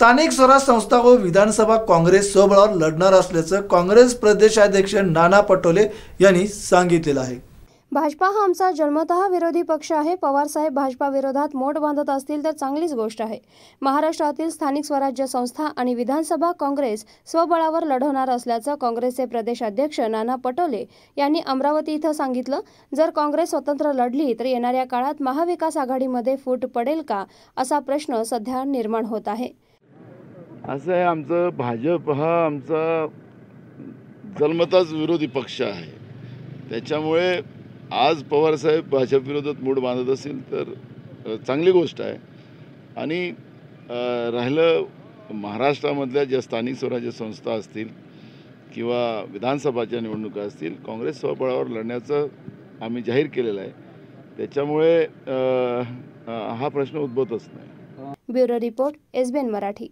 स्थानिक स्वराज संस्था व विधानसभा काँग्रेस स्वबळावर लढणार असल्याचं काँग्रेस प्रदेशाध्यक्ष नाना पटोले यांनी सांगितलेलं आहे भाजपा हा आमचा जन्मतः विरोधी पक्ष आहे पवारसाहेब भाजपा विरोधात मोठ बांधत असतील तर चांगलीच गोष्ट आहे महाराष्ट्रातील स्थानिक स्वराज्य संस्था आणि विधानसभा काँग्रेस स्वबळावर लढवणार असल्याचं काँग्रेसचे प्रदेशाध्यक्ष नाना पटोले यांनी अमरावती इथं सांगितलं जर काँग्रेस स्वतंत्र लढली तर येणाऱ्या काळात महाविकास आघाडीमध्ये फूट पडेल का असा प्रश्न सध्या निर्माण होत आहे असं आहे आमचं भाजप हा आमचा जन्मताच विरोधी पक्ष आहे त्याच्यामुळे आज पवारसाहेब भाजपविरोधात मूड बांधत असेल तर चांगली गोष्ट आहे आणि राहिलं महाराष्ट्रामधल्या ज्या स्थानिक स्वराज्य संस्था असतील किंवा विधानसभाच्या निवडणुका असतील काँग्रेस स्वबळावर लढण्याचं आम्ही जाहीर केलेलं आहे त्याच्यामुळे हा प्रश्न उद्भवतच नाही ब्युरो रिपोर्ट एसबीएन मराठी